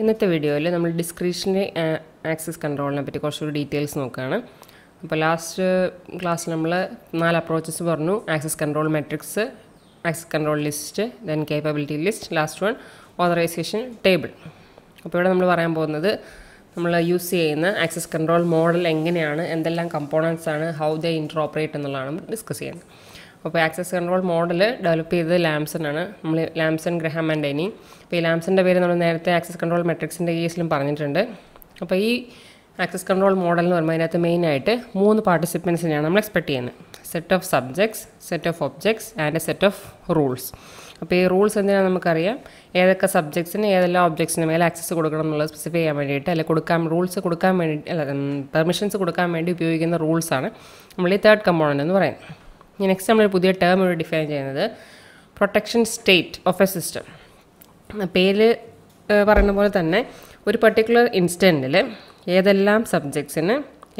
ഇന്നത്തെ വീഡിയോയിൽ നമ്മൾ ഡിസ്ക്രിഷണറി ആക്സസ് കൺട്രോളിനെ പറ്റി കുറച്ചുകൂടി ഡീറ്റെയിൽസ് നോക്കുകയാണ് അപ്പോൾ ലാസ്റ്റ് ക്ലാസ്സിൽ നമ്മൾ നാല് അപ്രോച്ചസ് പറഞ്ഞു access control matrix access control list then capability list last one authorization table അപ്പോൾ ഇവിടെ നമ്മൾ പറയാൻ പോകുന്നത് നമ്മൾ യൂസ് ചെയ്യുന്ന ആക്സസ് കൺട്രോൾ മോഡൽ എങ്ങനെയാണ് എന്തെല്ലാം കമ്പോണൻസ് ആണ് ഹൗ ദ ഇൻട്രോപ്പറേറ്റ് എന്നുള്ളതാണ് ഡിസ്കസ് ചെയ്യുന്നത് അപ്പോൾ ആക്സസ് കൺട്രോൾ മോഡൽ ഡെവലപ്പ് ചെയ്തത് ലാംസൺ ആണ് നമ്മൾ ലാംസൺ ഗ്രഹാം ആൻഡ് എനി അപ്പോൾ ഈ ലാംസൻ്റെ പേര് നമ്മൾ നേരത്തെ ആക്സസ് കൺട്രോൾ മെട്രിക്സിൻ്റെ കേസിലും പറഞ്ഞിട്ടുണ്ട് അപ്പോൾ ഈ ആക്സസ് കൺട്രോൾ മോഡൽ എന്ന് പറയുമ്പോൾ അതിനകത്ത് മെയിനായിട്ട് മൂന്ന് പാർട്ടിസിപ്പൻസിനെയാണ് നമ്മൾ എക്സ്പെക്ട് ചെയ്യുന്നത് set of subjects set of objects and a set of rules അപ്പോൾ ഈ റൂൾസ് എന്തിനാണ് നമുക്കറിയാം ഏതൊക്കെ സബ്ജക്ട്സിന് ഏതെല്ലാം ഒബ്ജക്ട്സിന് മേലെ ആക്സസ് കൊടുക്കണം എന്നുള്ളത് സ്പെസിഫൈ ചെയ്യാൻ വേണ്ടിയിട്ട് അല്ലെങ്കിൽ കൊടുക്കാൻ റൂൾസ് കൊടുക്കാൻ വേണ്ടി അല്ല പെർമിഷൻസ് കൊടുക്കാൻ വേണ്ടി ഉപയോഗിക്കുന്ന റൂൾസാണ് നമ്മൾ ഈ തേർഡ് കമ്പോണൻ്റ് എന്ന് പറയുന്നത് ഇനി നെക്സ്റ്റ് നമ്മളൊരു പുതിയ ടേം ഇവിടെ ഡിഫൈൻ ചെയ്യുന്നത് protection state of a system പേര് പറയുന്ന പോലെ തന്നെ ഒരു പർട്ടിക്കുലർ ഇൻസ്റ്റൻറ്റിൽ ഏതെല്ലാം സബ്ജക്ട്സിന്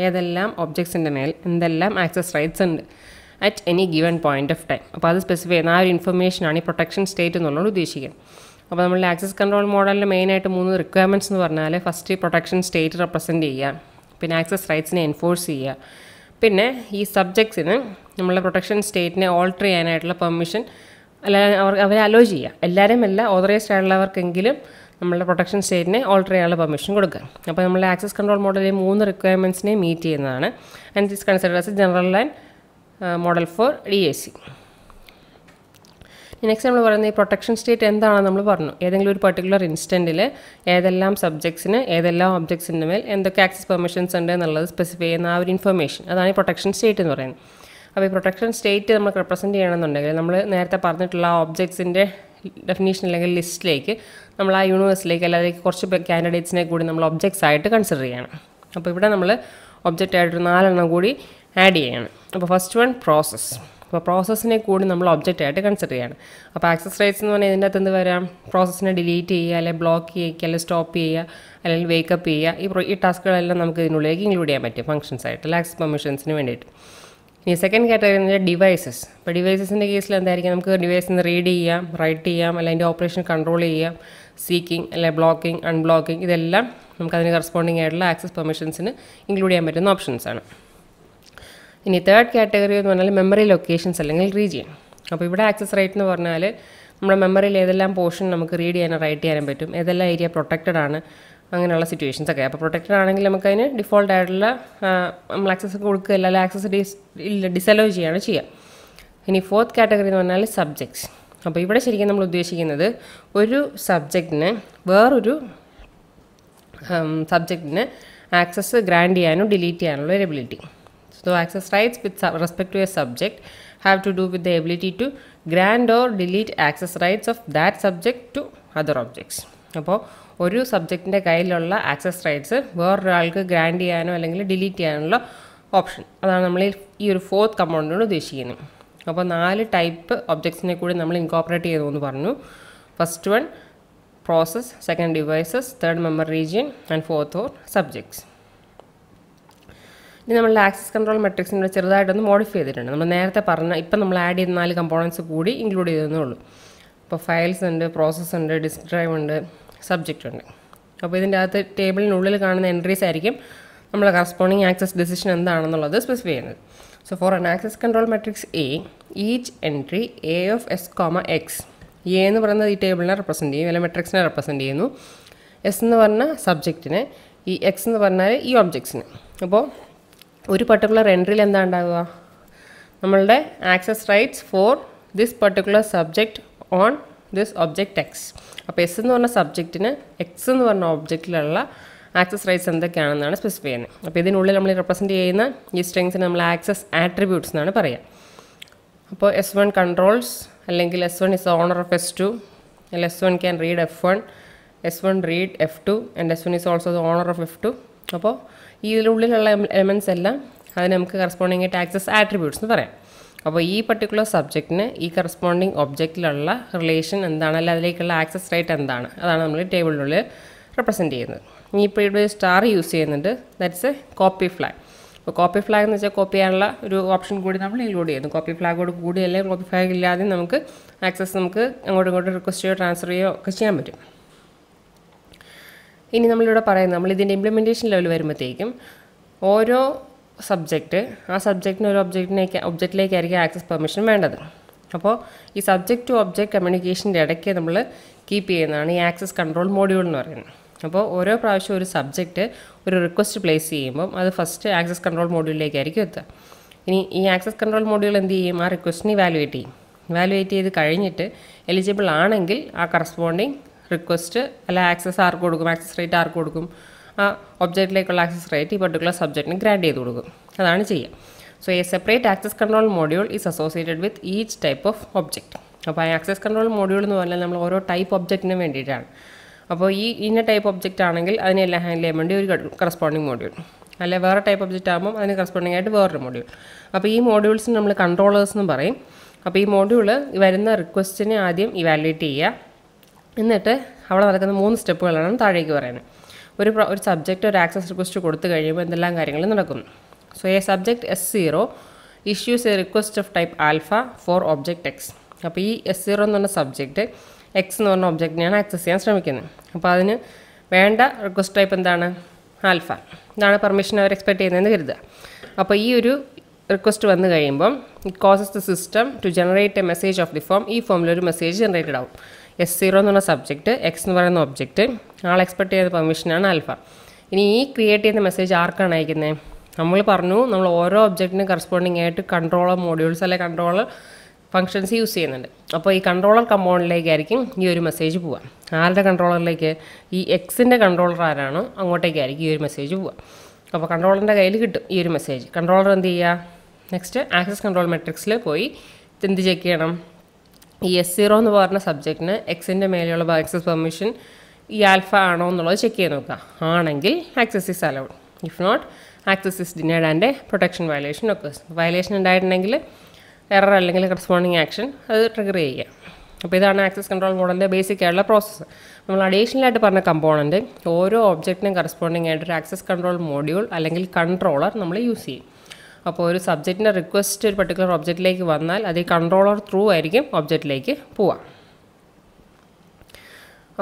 ഏതെല്ലാം ഒബ്ജക്ട്സിൻ്റെ മേൽ എന്തെല്ലാം ആക്സസ് റൈറ്റ്സ് ഉണ്ട് at any given point of time അപ്പോൾ അത് സ്പെസിഫൈ ചെയ്യുന്ന ആ ഒരു ഇൻഫർമേഷനാണ് ഈ പ്രൊട്ടക്ഷൻ സ്റ്റേറ്റ് എന്നുള്ളത് ഉദ്ദേശിക്കുന്നത് അപ്പോൾ നമ്മളുടെ ആക്സസ് കൺട്രോൾ മോഡലിൽ മെയിനായിട്ട് മൂന്ന് റിക്വയർമെൻറ്റ്സ് എന്ന് പറഞ്ഞാൽ ഫസ്റ്റ് പ്രൊട്ടക്ഷൻ സ്റ്റേറ്റ് റെപ്രസെൻറ്റ് ചെയ്യുക പിന്നെ ആക്സസ് റൈറ്റ്സിനെ എൻഫോഴ്സ് ചെയ്യുക പിന്നെ ഈ സബ്ജക്ട്സിന് നമ്മളെ പ്രൊട്ടക്ഷൻ സ്റ്റേറ്റിനെ ഓൾട്ടർ ചെയ്യാനായിട്ടുള്ള പെർമിഷൻ അല്ല അവർ അവരെ അലോ ചെയ്യുക എല്ലാവരും അല്ല ഓതറൈസ്ഡ് ആയിട്ടുള്ളവർക്കെങ്കിലും നമ്മളുടെ പ്രൊട്ടക്ഷൻ സ്റ്റേറ്റിനെ ഓൾട്ടർ ചെയ്യാനുള്ള പെർമിഷൻ കൊടുക്കുക അപ്പോൾ നമ്മളെ ആക്സസ് കൺട്രോൾ മോഡലിലെ മൂന്ന് റിക്വയർമെൻറ്റ്സിനെ മീറ്റ് ചെയ്യുന്നതാണ് and this consider as a general and model for D A C next നമ്മൾ പറയുന്നത് ഈ പ്രൊട്ടക്ഷൻ സ്റ്റേറ്റ് എന്താണെന്ന് നമ്മൾ പറഞ്ഞു ഏതെങ്കിലും ഒരു പർട്ടിക്കുലർ ഇൻസ്റ്റൻറ്റിൽ ഏതെല്ലാം സബ്ജക്ട്സിന് ഏതെല്ലാം ഒബ്ജക്ട്സിൻ്റെ മേൽ എന്തൊക്കെ ആക്സസ് പെർമിഷൻസ് ഉണ്ട് എന്നുള്ളത് സ്പെസിഫൈ ചെയ്യുന്ന ആ ഒരു ഇൻഫർമേഷൻ അതാണ് ഈ പ്രൊട്ടക്ഷൻ സ്റ്റേറ്റ് എന്ന് പറയുന്നത് അപ്പോൾ ഈ പ്രൊട്ടക്ഷൻ സ്റ്റേറ്റ് നമ്മൾ റെപ്രസെൻറ്റ് ചെയ്യണമെന്നുണ്ടെങ്കിൽ നമ്മൾ നേരത്തെ പറഞ്ഞിട്ടുള്ള ആ ഒബ്ജക്ട്സിൻ്റെ ഡെഫിനേഷൻ അല്ലെങ്കിൽ ലിസ്റ്റിലേക്ക് നമ്മൾ ആ യൂണിവേഴ്സിലേക്ക് അല്ലാതെ കുറച്ച് കാൻഡിഡേറ്റ്സിനെ കൂടി നമ്മൾ ഒബ്ജക്ട്സ് ആയിട്ട് കൺസിഡർ ചെയ്യണം അപ്പോൾ ഇവിടെ നമ്മൾ ഒബ്ജക്റ്റ് ആയിട്ടൊരു നാലെണ്ണം കൂടി ആഡ് ചെയ്യണം അപ്പോൾ ഫസ്റ്റ് വൺ പ്രോസസ്സ് അപ്പോൾ പ്രോസസ്സിനെ കൂടി നമ്മൾ ഒബ്ജക്റ്റ് ആയിട്ട് കൺസിഡർ ചെയ്യണം അപ്പോൾ ആക്സസ് റൈറ്റ്സ് എന്ന് പറഞ്ഞാൽ ഇതിൻ്റെ അകത്ത് എന്ത് വരാം പ്രോസസ്സിനെ ഡിലീറ്റ് ചെയ്യുക അല്ലെങ്കിൽ ബ്ലോക്ക് ചെയ്യുക അല്ലെങ്കിൽ സ്റ്റോപ്പ് ചെയ്യുക അല്ലെങ്കിൽ വേക്കപ്പ് ചെയ്യുക ഈ ഈ ടാസ്കുകളെല്ലാം നമുക്ക് ഇതിനുള്ളിലേക്ക് ഇൻക്ലൂഡ് ചെയ്യാൻ പറ്റും ഫംഗ്ഷൻസ് ആയിട്ട് അല്ലെങ്കിൽ ആക്സസ് പെർമിഷൻസിന് വേണ്ടിയിട്ട് ഇനി സെക്കൻഡ് കാറ്റഗറി എന്ന് വെച്ചാൽ ഡിവൈസസ് അപ്പോൾ ഡിവൈസസിൻ്റെ കേസിൽ എന്തായിരിക്കും നമുക്ക് നിന്ന് റീഡ് ചെയ്യാം റൈറ്റ് ചെയ്യാം അല്ലെങ്കിൽ അതിൻ്റെ ഓപ്പറേഷൻ കൺട്രോൾ ചെയ്യാം സീക്കിംഗ് അല്ലെങ്കിൽ ബ്ലോക്കിംഗ് അൺബ്ലോക്കിംഗ് ഇതെല്ലാം നമുക്ക് അതിന് കറസ്പോണ്ടിങ് ആയിട്ടുള്ള ആക്സസ് പെർമിഷൻസിന് ഇൻക്ലൂഡ് ചെയ്യാൻ പറ്റുന്ന ഓപ്ഷൻസ് ആണ് ഇനി തേർഡ് കാറ്റഗറി എന്ന് പറഞ്ഞാൽ മെമ്മറി ലൊക്കേഷൻസ് അല്ലെങ്കിൽ റീജിയൻ അപ്പോൾ ഇവിടെ ആക്സസ് റൈറ്റ് എന്ന് പറഞ്ഞാൽ നമ്മുടെ മെമ്മറിയിൽ ഏതെല്ലാം പോർഷൻ നമുക്ക് റീഡ് ചെയ്യാനും റൈറ്റ് ചെയ്യാനും പറ്റും ഏതെല്ലാം ഏരിയ പ്രൊട്ടക്റ്റഡ് ആണ് അങ്ങനെയുള്ള സിറ്റുവേഷൻസ് ഒക്കെ അപ്പോൾ പ്രൊട്ടക്റ്റഡ് ആണെങ്കിൽ നമുക്ക് ഡിഫോൾട്ട് ആയിട്ടുള്ള നമ്മൾ ആക്സസ് കൊടുക്കുക അല്ലെങ്കിൽ ആക്സസ് ഡിസ് ഡിസലോ ചെയ്യുകയാണ് ചെയ്യുക ഇനി ഫോർത്ത് കാറ്റഗറി എന്ന് പറഞ്ഞാൽ സബ്ജക്ട്സ് അപ്പോൾ ഇവിടെ ശരിക്കും നമ്മൾ ഉദ്ദേശിക്കുന്നത് ഒരു സബ്ജക്റ്റിന് വേറൊരു സബ്ജക്റ്റിന് ആക്സസ് ഗ്രാൻഡ് ചെയ്യാനോ ഡിലീറ്റ് ചെയ്യാനുള്ള ഒരു ability So access rights with respect to a subject have to do with the ability to grant or delete access rights of that subject to other objects. അപ്പോൾ ഒരു സബ്ജക്റ്റിൻ്റെ കയ്യിലുള്ള ആക്സസ് റൈറ്റ്സ് വേറൊരാൾക്ക് grand ചെയ്യാനോ അല്ലെങ്കിൽ delete ചെയ്യാനുള്ള option അതാണ് നമ്മൾ ഈ ഒരു ഫോർത്ത് കമ്പൗണ്ടിനോട് ഉദ്ദേശിക്കുന്നത് അപ്പോൾ നാല് ടൈപ്പ് ഒബ്ജക്ട്സിനെ കൂടി നമ്മൾ ഇൻകോപ്പറേറ്റ് ചെയ്തു എന്ന് പറഞ്ഞു first one process second devices third memory region and fourth or subjects ഇനി നമ്മൾ ആക്സസ് കൺട്രോൾ മെട്രിക്സിൻ്റെ ചെറുതായിട്ടൊന്ന് മോഡിഫൈ ചെയ്തിട്ടുണ്ട് നമ്മൾ നേരത്തെ പറഞ്ഞ ഇപ്പം നമ്മൾ ആഡ് ചെയ്ത നാല് കമ്പോണൻസ് കൂടി ഇൻക്ലൂഡ് ചെയ്തതെന്നേ ഉള്ളൂ അപ്പോൾ ഫയൽസ് ഉണ്ട് പ്രോസസ്സ് ഉണ്ട് ഡിസ്ക് ഡ്രൈവ് ഉണ്ട് സബ്ജക്റ്റ് ഉണ്ട് അപ്പോൾ ഇതിൻ്റെ അകത്ത് ടേബിളിനുള്ളിൽ കാണുന്ന എൻട്രീസ് ആയിരിക്കും നമ്മൾ കറസ്പോണ്ടിങ് ആക്സസ് ഡിസിഷൻ എന്താണെന്നുള്ളത് സ്പെസിഫൈ ചെയ്യുന്നത് so for an access control matrix A each entry A of S comma X A എന്ന് പറയുന്നത് ഈ ടേബിളിനെ റെപ്രസെൻറ്റ് ചെയ്യും അല്ലെങ്കിൽ മെട്രിക്സിനെ റെപ്രസെൻറ്റ് ചെയ്യുന്നു എസ് എന്ന് പറഞ്ഞാൽ സബ്ജക്റ്റിനെ ഈ എക്സ് എന്ന് പറഞ്ഞാൽ ഈ ഒബ്ജക്ട്സിന് അപ്പോൾ ഒരു പർട്ടിക്കുലർ എൻട്രിയിൽ എന്താ ഉണ്ടാകുക നമ്മളുടെ access rights for this particular subject on this object X അപ്പോൾ എസ് എന്ന് പറഞ്ഞ സബ്ജക്റ്റിന് എക്സ് എന്ന് പറഞ്ഞ ഒബ്ജക്റ്റിലുള്ള ആക്സസ് റൈറ്റ്സ് എന്തൊക്കെയാണെന്നാണ് സ്പെസിഫൈ ചെയ്യുന്നത് അപ്പോൾ ഇതിനുള്ളിൽ നമ്മൾ റെപ്രസെൻറ്റ് ചെയ്യുന്ന ഈ സ്ട്രെങ്സിന് നമ്മൾ ആക്സസ് ആട്രിബ്യൂട്ട്സ് എന്നാണ് പറയുക അപ്പോൾ എസ് വൺ കൺട്രോൾസ് അല്ലെങ്കിൽ S one is owner of S two അല്ലെങ്കിൽ S one can read F one S one read F two and S one is also the owner of F two അപ്പോൾ ഇതിനുള്ളിലുള്ള elements എല്ലാം അതിന് നമുക്ക് corresponding ആയിട്ട് access attributes എന്ന് പറയാം അപ്പോൾ ഈ പർട്ടിക്കുലർ സബ്ജക്റ്റിന് ഈ കറസ്പോണ്ടിങ് ഒബ്ജക്റ്റിലുള്ള റിലേഷൻ എന്താണ് അല്ലെങ്കിൽ അതിലേക്കുള്ള ആക്സസ് റേറ്റ് എന്താണ് അതാണ് നമ്മൾ ടേബിളിനുള്ളിൽ റെപ്രസെൻറ്റ് ചെയ്യുന്നത് ഇനി ഇപ്പോൾ ഇവിടെ സ്റ്റാർ യൂസ് ചെയ്യുന്നുണ്ട് ദാറ്റ്സ് എ കോപ്പി ഫ്ലാഗ് അപ്പോൾ കോപ്പി ഫ്ലാഗ് എന്ന് വെച്ചാൽ കോപ്പി ചെയ്യാനുള്ള ഒരു ഓപ്ഷൻ കൂടി നമ്മൾ ഇൻക്ലൂഡ് ചെയ്യുന്നു കോപ്പി ഫ്ലാഗോട് കൂടി അല്ലെങ്കിൽ കോപ്പി ഫ്ലാഗ് ഇല്ലാതെ നമുക്ക് ആക്സസ് നമുക്ക് അങ്ങോട്ടും ഇങ്ങോട്ടും റിക്വസ്റ്റ് ചെയ്യോ ട്രാൻസ്ഫർ ചെയ്യോ ഒക്കെ ചെയ്യാൻ പറ്റും ഇനി നമ്മളിവിടെ പറയുന്നത് നമ്മൾ ഇതിൻ്റെ ഇംപ്ലിമെൻറ്റേഷൻ ലെവൽ വരുമ്പോഴത്തേക്കും ഓരോ സബ്ജക്റ്റ് ആ സബ്ജക്റ്റിന് ഒരു ഒബ്ജക്റ്റിനേക്ക് ഒബ്ജക്റ്റിലേക്കായിരിക്കും ആക്സസ് പെർമിഷൻ വേണ്ടത് അപ്പോൾ ഈ സബ്ജക്റ്റ് ടു ഒബ്ജക്റ്റ് കമ്മ്യൂണിക്കേഷൻ്റെ ഇടയ്ക്ക് നമ്മൾ കീപ്പ് ചെയ്യുന്നതാണ് ഈ ആക്സസ് കൺട്രോൾ മോഡ്യൂൾ എന്ന് പറയുന്നത് അപ്പോൾ ഓരോ പ്രാവശ്യം ഒരു സബ്ജക്റ്റ് ഒരു റിക്വസ്റ്റ് പ്ലേസ് ചെയ്യുമ്പം അത് ഫസ്റ്റ് ആക്സസ് കൺട്രോൾ മോഡ്യൂളിലേക്കായിരിക്കും എത്തുക ഇനി ഈ ആക്സസ് കൺട്രോൾ മോഡ്യൂൾ എന്ത് ചെയ്യും ആ റിക്വസ്റ്റിനെ ഇവാലുവേറ്റ് ചെയ്യും ഇവാലുവേറ്റ് ചെയ്ത് കഴിഞ്ഞിട്ട് എലിജിബിൾ ആണെങ്കിൽ ആ കറസ്പോണ്ടിങ് റിക്വസ്റ്റ് അല്ല ആക്സസ് ആർക്ക് കൊടുക്കും ആക്സസ് റേറ്റ് ആർക്ക് കൊടുക്കും ആ ഒബ്ജക്റ്റിലേക്കുള്ള ആക്സസ് റേറ്റ് ഈ പെർട്ടിക്കുലർ സബ്ജക്റ്റിന് ഗ്രാൻഡ് ചെയ്ത് കൊടുക്കും അതാണ് ചെയ്യുക so a separate access control module is associated with each type of object അപ്പോൾ ആ ആക്സസ് കൺട്രോൾ മോഡ്യൂൾ എന്ന് പറഞ്ഞാൽ നമ്മൾ ഓരോ ടൈപ്പ് ഒബ്ജക്റ്റിനും വേണ്ടിയിട്ടാണ് അപ്പോൾ ഈ ഇന്ന ടൈപ്പ് ഒബ്ജക്റ്റ് ആണെങ്കിൽ അതിനെല്ലാം ഹാൻഡിൽ ചെയ്യാൻ വേണ്ടി ഒരു കറസ്പോണ്ടിങ് മോഡ്യൂൾ അല്ലെ വേറെ ടൈപ്പ് ഒബ്ജക്റ്റ് ആകുമ്പോൾ അതിന് കറസ്പോണ്ടിങ് ആയിട്ട് വേറൊരു മോഡ്യൂൾ അപ്പോൾ ഈ മോഡ്യൂൾസിന് നമ്മൾ കൺട്രോളേഴ്സ് എന്ന് പറയും അപ്പോൾ ഈ മോഡ്യൂൾ വരുന്ന റിക്വസ്റ്റിനെ ആദ്യം ഇവാലുവേറ്റ് ചെയ്യുക എന്നിട്ട് അവിടെ നടക്കുന്ന മൂന്ന് സ്റ്റെപ്പുകളാണ് താഴേക്ക് പറയുന്നത് ഒരു ഒരു സബ്ജക്റ്റ് ഒരു ആക്സസ് റിക്വസ്റ്റ് കൊടുത്തു കഴിയുമ്പോൾ എന്തെല്ലാം കാര്യങ്ങളും നടക്കുന്നു so a subject S zero issues a request of type alpha for object X അപ്പോൾ ഈ എസ് സീറോ എന്ന് പറഞ്ഞ സബ്ജക്റ്റ് എക്സ് എന്ന് പറഞ്ഞ ഒബ്ജക്റ്റിനെയാണ് ആക്സസ് ചെയ്യാൻ ശ്രമിക്കുന്നത് അപ്പോൾ അതിന് വേണ്ട റിക്വസ്റ്റ് ടൈപ്പ് എന്താണ് ആൽഫ ഇതാണ് പെർമിഷൻ അവർ എക്സ്പെക്ട് ചെയ്യുന്നതെന്ന് കരുതുക അപ്പോൾ ഈ ഒരു റിക്വസ്റ്റ് വന്നു കഴിയുമ്പം it causes the system to generate a message of the form ഈ ഫോമിൽ ഒരു മെസ്സേജ് ജനറേറ്റഡ് ആവും എസ് സീറോ എന്നുള്ള സബ്ജക്റ്റ് എക്സ് എന്ന് പറയുന്ന ഒബ്ജക്റ്റ് ആൾ എക്സ്പെക്ട് ചെയ്ത പെർമിഷനാണ് ആൽഫ ഇനി ഈ ക്രിയേറ്റ് ചെയ്യുന്ന മെസ്സേജ് ആർക്കാണ് അയക്കുന്നത് നമ്മൾ പറഞ്ഞു നമ്മൾ ഓരോ ഒബ്ജക്റ്റിനും കറസ്പോണ്ടിങ് ആയിട്ട് കൺട്രോളർ മോഡ്യൂൾസ് അല്ലെങ്കിൽ കൺട്രോളർ ഫംഗ്ഷൻസ് യൂസ് ചെയ്യുന്നുണ്ട് അപ്പോൾ ഈ കൺട്രോളർ കമ്പോണിലേക്കായിരിക്കും ഈ ഒരു മെസ്സേജ് പോവാം ആരുടെ കൺട്രോളറിലേക്ക് ഈ എക്സിൻ്റെ കൺട്രോളർ ആരാണ് അങ്ങോട്ടേക്കായിരിക്കും ഈ ഒരു മെസ്സേജ് പോവാം അപ്പോൾ കൺട്രോളറിൻ്റെ കയ്യിൽ കിട്ടും ഈ ഒരു മെസ്സേജ് കൺട്രോളർ എന്ത് ചെയ്യുക നെക്സ്റ്റ് ആക്സസ് കൺട്രോൾ മെട്രിക്സിൽ പോയി എന്ത് ചെക്ക് ചെയ്യണം ഈ എസ് സീറോ എന്ന് പറഞ്ഞ സബ്ജക്റ്റിന് എക്സിൻ്റെ മേലെയുള്ള ആക്സസ് പെർമിഷൻ ഈ ആൽഫ ആണോ എന്നുള്ളത് ചെക്ക് ചെയ്ത് നോക്കുക ആണെങ്കിൽ access is allowed if not access is denied and protection violation ഒക്കെ വയലേഷൻ ഉണ്ടായിട്ടുണ്ടെങ്കിൽ എറർ അല്ലെങ്കിൽ കറസ്പോണ്ടിങ് ആക്ഷൻ അത് ട്രിഗർ ചെയ്യുക അപ്പോൾ ഇതാണ് ആക്സസ് കൺട്രോൾ മോഡലിൻ്റെ ബേസിക് ആയിട്ടുള്ള പ്രോസസ്സ് നമ്മൾ അഡീഷണലായിട്ട് പറഞ്ഞ കമ്പോണൻറ്റ് ഓരോ ഓബ്ജക്റ്റിനും കറസ്പോണ്ടിങ് ആയിട്ട് ഒരു ആക്സസ് കൺട്രോൾ മോഡ്യൂൾ അല്ലെങ്കിൽ കൺട്രോളർ നമ്മൾ യൂസ് ചെയ്യും അപ്പോൾ ഒരു സബ്ജക്റ്റിൻ്റെ റിക്വസ്റ്റ് ഒരു പർട്ടിക്കുലർ ഒബ്ജക്റ്റിലേക്ക് വന്നാൽ അത് ഈ കൺട്രോളർ ത്രൂ ആയിരിക്കും ഒബ്ജക്റ്റിലേക്ക് പോവാം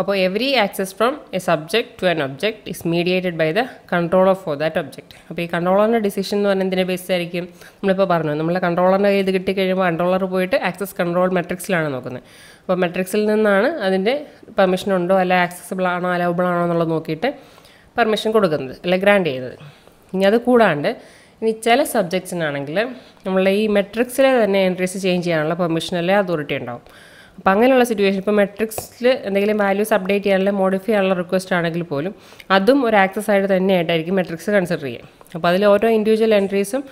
അപ്പോൾ every access from a subject to an object is mediated by the controller for that object അപ്പോൾ ഈ കൺട്രോളറിൻ്റെ ഡിസിഷൻ എന്ന് പറഞ്ഞാൽ എന്തിനെ ബേസ് ആയിരിക്കും നമ്മളിപ്പോൾ പറഞ്ഞു നമ്മളെ കൺട്രോളറിൻ്റെ ഇത് കിട്ടിക്കഴിയുമ്പോൾ കൺട്രോളർ പോയിട്ട് ആക്സസ് കൺട്രോൾ മെട്രിക്സിലാണ് നോക്കുന്നത് അപ്പോൾ മെട്രിക്സിൽ നിന്നാണ് അതിൻ്റെ പെർമിഷൻ ഉണ്ടോ അല്ല ആക്സസിബിൾ ആണോ അലവബിൾ ആണോ എന്നുള്ളത് നോക്കിയിട്ട് പെർമിഷൻ കൊടുക്കുന്നത് അല്ലെ ഗ്രാൻഡ് ചെയ്യുന്നത് ഇനി അത് കൂടാണ്ട് ഇനി ചില സബ്ജക്ട്സിനാണെങ്കിൽ നമ്മൾ ഈ മെട്രിക്സിലെ തന്നെ എൻട്രീസ് ചേഞ്ച് ചെയ്യാനുള്ള പെർമിഷനല്ലേ അതോറിറ്റി ഉണ്ടാവും അപ്പോൾ അങ്ങനെയുള്ള സിറ്റുവേഷൻ ഇപ്പോൾ മെട്രിക്സിൽ എന്തെങ്കിലും വാല്യൂസ് അപ്ഡേറ്റ് ചെയ്യാനുള്ള മോഡിഫൈ ചെയ്യാനുള്ള റിക്വസ്റ്റ് ആണെങ്കിൽ പോലും അതും ഒരു ആക്സസ് ആയിട്ട് തന്നെയായിട്ടായിരിക്കും മെട്രിക്സ് കൺസിഡർ ചെയ്യുക അപ്പോൾ അതിൽ ഓരോ ഇൻഡിവിജ്വൽ എൻട്രീസും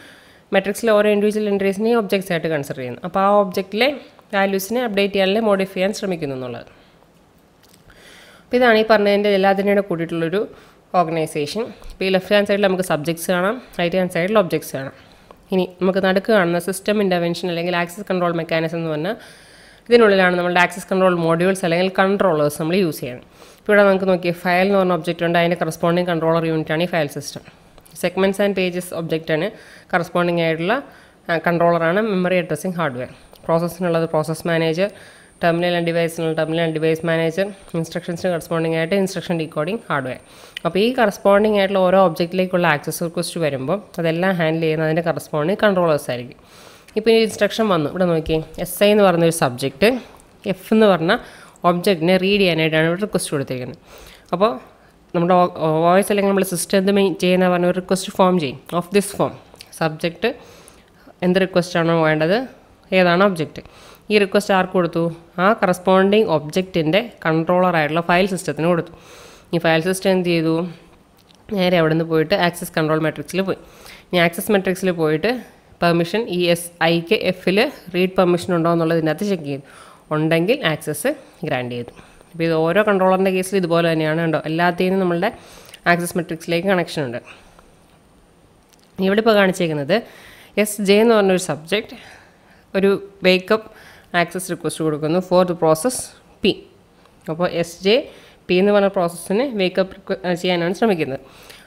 മെട്രിക്സിലെ ഓരോ ഇൻഡിവിജ്വൽ എൻട്രീസിനെ ഒബ്ജക്ട്സ് ആയിട്ട് കൺസിഡർ ചെയ്യുന്നു അപ്പോൾ ആ ഒബ്ജക്റ്റിലെ വാല്യൂസിനെ അപ്ഡേറ്റ് ചെയ്യാനുള്ള മോഡിഫൈ ചെയ്യാൻ ശ്രമിക്കുന്നു എന്നുള്ളത് അപ്പോൾ ഇതാണ് ഈ പറഞ്ഞതിൻ്റെ എല്ലാത്തിൻ്റെയും കൂടിയിട്ടുള്ളൊരു ഓർഗനൈസേഷൻ ഇപ്പോൾ ഈ ലെഫ്റ്റ് ഹാൻഡ് സൈഡിൽ നമുക്ക് സബ്ജക്ട്സ് കാണാം റൈറ്റ് ഹാൻഡ് സൈഡിൽ ഒബ്ജക്ട്സ് കാണാം ഇനി നമുക്ക് നടുക്ക് കാണുന്ന സിസ്റ്റം ഇൻ്റർവെൻഷൻ അല്ലെങ്കിൽ ആക്സസ് കൺട്രോൾ മെക്കാനിസം എന്ന് പറഞ്ഞാൽ ഇതിനുള്ളിലാണ് നമ്മുടെ ആക്സസ് കൺട്രോൾ മോഡ്യൂൾസ് അല്ലെങ്കിൽ കൺട്രോളേഴ്സ് നമ്മൾ യൂസ് ചെയ്യണം ഇവിടെ നമുക്ക് നോക്കിയ ഫയൽ എന്ന് പറഞ്ഞ ഒബ്ജക്റ്റ് ഉണ്ട് അതിൻ്റെ കറസ്പോണ്ടിങ് കൺട്രോളർ ആണ് ഈ file system segments and pages object ആണ് കറസ്പോണ്ടിങ് ആയിട്ടുള്ള കൺട്രോളറാണ് മെമ്മറി അഡ്രസ്സിങ് ഹാർഡ്വെയർ പ്രോസസ്സിനുള്ളത് പ്രോസസ് മാനേജർ ടെർമിനൽ ആൻഡ് ഡിവൈസിനുള്ള ടെർമിനൽ ആൻഡ് ഡിവൈസ് മാനേജർ ഇൻസ്ട്രക്ഷൻസിന് കറസ്പോണ്ടിങ് ആയിട്ട് ഇൻസ്ട്രക്ഷൻ ഡീകോഡിംഗ് ഹാർഡ്വെയർ അപ്പോൾ ഈ കറസ്പോണ്ടിങ് ആയിട്ടുള്ള ഓരോ ഒബ്ജക്റ്റിലേക്കുള്ള ആക്സസ് റിക്വസ്റ്റ് വരുമ്പോൾ അതെല്ലാം ഹാൻഡിൽ ചെയ്യുന്ന അതിൻ്റെ കറസ്പോണ്ടിങ് കൺട്രോളേഴ്സ് ആയിരിക്കും ഇപ്പോൾ ഈ ഇൻസ്ട്രക്ഷൻ വന്നു ഇവിടെ നോക്കി എസ് ഐ എന്ന് പറഞ്ഞൊരു സബ്ജക്റ്റ് എഫ് എന്ന് പറഞ്ഞ ഒബ്ജക്റ്റിനെ റീഡ് ചെയ്യാനായിട്ടാണ് ഇവിടെ റിക്വസ്റ്റ് കൊടുത്തിരിക്കുന്നത് അപ്പോൾ നമ്മുടെ വോയിസ് അല്ലെങ്കിൽ നമ്മുടെ സിസ്റ്റം എന്ത് ചെയ്യുന്ന പറഞ്ഞ ഒരു റിക്വസ്റ്റ് ഫോം ചെയ്യും ഓഫ് ദിസ് ഫോം സബ്ജക്റ്റ് എന്ത് റിക്വസ്റ്റാണോ വേണ്ടത് ഏതാണ് ഒബ്ജക്റ്റ് ഈ റിക്വസ്റ്റ് ആർക്ക് കൊടുത്തു ആ കറസ്പോണ്ടിങ് ഒബ്ജക്റ്റിൻ്റെ കൺട്രോളറായിട്ടുള്ള ഫയൽ സിസ്റ്റത്തിന് കൊടുത്തു ഈ ഫയൽ സിസ്റ്റം എന്ത് ചെയ്തു നേരെ അവിടെ നിന്ന് പോയിട്ട് ആക്സസ് കൺട്രോൾ മെട്രിക്സിൽ പോയി ഇനി ആക്സസ് മെട്രിക്സിൽ പോയിട്ട് പെർമിഷൻ ഈ എസ് ഐ കെ എഫിൽ റീഡ് പെർമിഷൻ ഉണ്ടോ എന്നുള്ളതിൻ്റെ അകത്ത് ചെക്ക് ചെയ്തു ഉണ്ടെങ്കിൽ ആക്സസ് ഗ്രാൻഡ് ചെയ്തു അപ്പോൾ ഇത് ഓരോ കൺട്രോളറിൻ്റെ കേസിൽ ഇതുപോലെ തന്നെയാണ് ഉണ്ടോ എല്ലാത്തിനും നമ്മളുടെ ആക്സസ് മെട്രിക്സിലേക്ക് കണക്ഷൻ ഉണ്ട് ഇവിടെ ഇപ്പോൾ കാണിച്ചേക്കുന്നത് എസ് ജെ എന്ന് പറഞ്ഞൊരു സബ്ജക്റ്റ് ഒരു വേക്കപ്പ് ആക്സസ് റിക്വസ്റ്റ് കൊടുക്കുന്നു ഫോർ ദ പ്രോസസ് പി അപ്പോൾ എസ് ജെ പി എന്ന് പറഞ്ഞ പ്രോസസ്സിനെ വേക്കപ്പ് ചെയ്യാനാണ് ശ്രമിക്കുന്നത്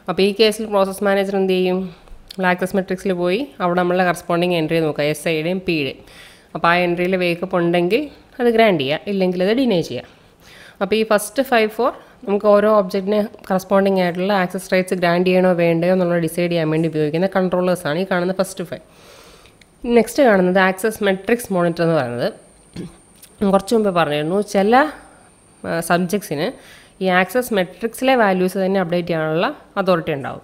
അപ്പോൾ ഈ കേസിൽ പ്രോസസ് മാനേജർ എന്ത് ചെയ്യും ആക്സസ് മെട്രിക്സിൽ പോയി അവിടെ നമ്മളെ കറസ്പോണ്ടിങ് എൻട്രി നോക്കുക എസ് ഐയുടെയും പിയുടെയും അപ്പോൾ ആ എൻട്രിയിൽ വേക്കപ്പ് ഉണ്ടെങ്കിൽ അത് ഗ്രാൻഡ് ചെയ്യുക ഇല്ലെങ്കിൽ അത് ഡിനേ ചെയ്യുക അപ്പോൾ ഈ ഫസ്റ്റ് ഫൈവ് ഫോർ നമുക്ക് ഓരോ ഒബ്ജക്റ്റിന് കറസ്പോണ്ടിങ് ആയിട്ടുള്ള ആക്സസ് റൈറ്റ്സ് ഗ്രാൻഡ് ചെയ്യണോ വേണ്ടയോ എന്നുള്ളത് ഡിസൈഡ് ചെയ്യാൻ വേണ്ടി ഉപയോഗിക്കുന്ന കൺട്രോളേഴ്സാണ് ഈ കാണുന്ന ഫസ്റ്റ് ഫൈവ് നെക്സ്റ്റ് കാണുന്നത് ആക്സസ് മെട്രിക്സ് മോണിറ്റർ എന്ന് പറയുന്നത് കുറച്ച് മുമ്പ് പറഞ്ഞിരുന്നു ചില സബ്ജക്ട്സിന് ഈ ആക്സസ് മെട്രിക്സിലെ വാല്യൂസ് തന്നെ അപ്ഡേറ്റ് ചെയ്യാനുള്ള അതോറിറ്റി ഉണ്ടാവും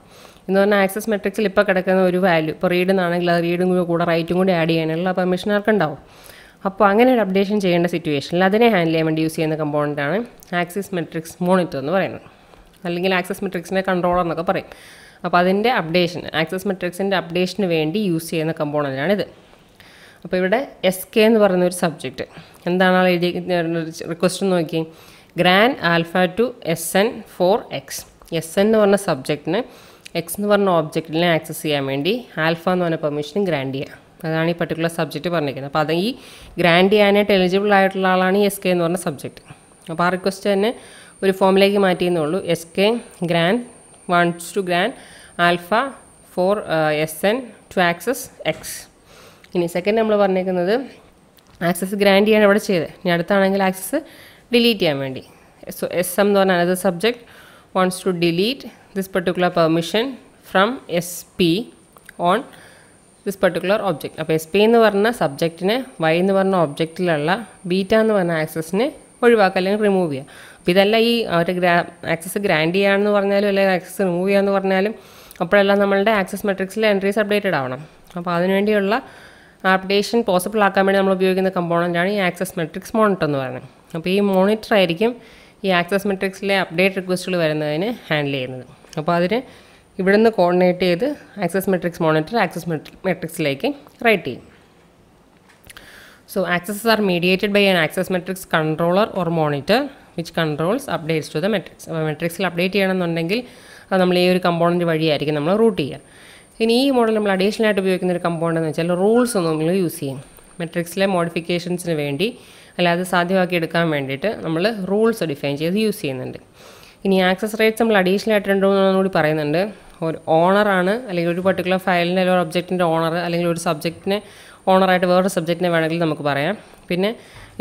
എന്ന് പറഞ്ഞാൽ ആക്സസ് മെട്രിക്സിൽ ഇപ്പോൾ കിടക്കുന്ന ഒരു വാല്യൂ ഇപ്പോൾ റീഡ് എന്നാണെങ്കിൽ അത് റീഡും കൂടെ റൈറ്റും കൂടി ആഡ് ചെയ്യാനുള്ള പെർമിഷൻ ആർക്കുണ്ടാവും അപ്പോൾ അങ്ങനെ ഒരു അപ്ഡേഷൻ ചെയ്യേണ്ട സിറ്റുവേഷനിൽ അതിനെ ഹാൻഡിൽ ചെയ്യാൻ വേണ്ടി യൂസ് ചെയ്യുന്ന കമ്പോണൻ്റാണ് ആക്സിസ് മെട്രിക്സ് മോണിറ്റർ എന്ന് പറയുന്നത് അല്ലെങ്കിൽ ആക്സസ് മെട്രിക്സിൻ്റെ കൺട്രോളർ എന്നൊക്കെ പറയും അപ്പോൾ അതിൻ്റെ അപ്ഡേഷൻ ആക്സസ് മെട്രിക്സിൻ്റെ അപ്ഡേഷന് വേണ്ടി യൂസ് ചെയ്യുന്ന കമ്പോണൻ്റാണിത് അപ്പോൾ ഇവിടെ എസ് കെ എന്ന് പറയുന്ന ഒരു സബ്ജക്റ്റ് എന്താണ് ആ എഴുതി റിക്വസ്റ്റ് നോക്കി grant alpha to S N for X S N എന്ന് പറഞ്ഞ സബ്ജക്റ്റിന് എക്സ് എന്ന് പറഞ്ഞ ഓബ്ജക്റ്റിനെ ആക്സസ് ചെയ്യാൻ വേണ്ടി ആൽഫ എന്ന് പറഞ്ഞ പെർമിഷനും ഗ്രാൻഡ് ചെയ്യുക അതാണ് ഈ പർട്ടിക്കുലർ സബ്ജക്റ്റ് പറഞ്ഞിരിക്കുന്നത് അപ്പോൾ അത് ഈ ഗ്രാൻഡ് ചെയ്യാനായിട്ട് എലിജിബിൾ ആയിട്ടുള്ള ആളാണ് ഈ എസ് കെ എന്ന് പറഞ്ഞ സബ്ജക്റ്റ് അപ്പോൾ ആ റിക്വസ്റ്റ് തന്നെ ഒരു ഫോമിലേക്ക് മാറ്റിയെന്നുള്ളൂ S K grant wants to grant alpha for S N to access X ഇനി സെക്കൻഡ് നമ്മൾ പറഞ്ഞേക്കുന്നത് ആക്സസ് ഗ്രാൻഡ് ചെയ്യാണ് ഇവിടെ ചെയ്തത് ഇനി അടുത്താണെങ്കിൽ ആക്സസ് ഡിലീറ്റ് ചെയ്യാൻ വേണ്ടി സോ എസ് എം എന്ന് പറഞ്ഞാൽ അത് subject wants to delete this particular permission from sp on this particular object അപ്പോൾ എസ് പി എന്ന് പറഞ്ഞ സബ്ജക്റ്റിനെ വൈ എന്ന് പറഞ്ഞ ഒബ്ജക്റ്റിലുള്ള ബീറ്റ എന്ന് പറഞ്ഞ ആക്സസിനെ ഒഴിവാക്കുക അല്ലെങ്കിൽ റിമൂവ് ചെയ്യുക അപ്പോൾ ഇതെല്ലാം ഈ ഒരു ഗ്രാ ആക്സസ് ഗ്രാൻഡ് ചെയ്യാമെന്ന് പറഞ്ഞാലും അല്ലെങ്കിൽ ആക്സസ് റിമൂവ് ചെയ്യാമെന്ന് പറഞ്ഞാലും അപ്പോഴെല്ലാം നമ്മളുടെ ആക്സസ് മെട്രിക്സിൽ എൻട്രീസ് അപ്ഡേറ്റഡ് ആവണം അപ്പോൾ അതിനുവേണ്ടിയുള്ള അപ്ഡേഷൻ പോസിബിൾ ആക്കാൻ വേണ്ടി നമ്മൾ ഉപയോഗിക്കുന്ന കമ്പോണൻ്റാണ് ഈ ആക്സസ് മെട്രിക്സ് മോണിറ്റർ എന്ന് പറയുന്നത് അപ്പോൾ ഈ മോണിറ്റർ ആയിരിക്കും ഈ ആക്സസ് മെട്രിക്സിലെ അപ്ഡേറ്റ് റിക്വസ്റ്റുകൾ വരുന്നതിന് ഹാൻഡിൽ ചെയ്യുന്നത് അപ്പോൾ അതിന് ഇവിടുന്ന് കോർഡിനേറ്റ് ചെയ്ത് ആക്സസ് മെട്രിക്സ് മോണിറ്റർ ആക്സസ് മെട്രിക്സിലേക്ക് റൈറ്റ് ചെയ്യും so access are mediated by an access matrix controller or monitor which controls updates to the matrix അപ്പോൾ മെട്രിക്സിൽ അപ്ഡേറ്റ് ചെയ്യണമെന്നുണ്ടെങ്കിൽ അത് നമ്മൾ ഈ ഒരു കമ്പോണൻ്റ് വഴിയായിരിക്കും നമ്മൾ റൂട്ട് ചെയ്യുക ഇനി ഈ മോഡൽ നമ്മൾ അഡീഷണൽ ആയിട്ട് ഉപയോഗിക്കുന്ന ഒരു കമ്പോണൻ്റ് എന്ന് വെച്ചാൽ റൂൾസ് ഒന്നും നമ്മൾ യൂസ് ചെയ്യും മെട്രിക്സിലെ മോഡിഫിക്കേഷൻസിന് വേണ്ടി അല്ലാതെ സാധ്യമാക്കി എടുക്കാൻ വേണ്ടിയിട്ട് നമ്മൾ റൂൾസ് ഡിഫൈൻ ചെയ്ത് യൂസ് ചെയ്യുന്നുണ്ട് ഇനി ആക്സസ് റേറ്റ്സ് നമ്മൾ അഡീഷണൽ ആയിട്ട് ഉണ്ടോ എന്നാണ് കൂടി പറയുന്നുണ്ട് ഒരു ഓണറാണ് അല്ലെങ്കിൽ ഒരു പർട്ടിക്കുലർ ഫയലിൻ്റെ അല്ലെങ്കിൽ ഒരു ഒബ്ജക്റ്റിൻ്റെ ഓണർ അല്ലെങ്കിൽ ഒരു സബ്ജക്റ്റിനെ ഓണറായിട്ട് വേറൊരു സബ്ജക്റ്റിനെ വേണമെങ്കിൽ നമുക്ക് പറയാം പിന്നെ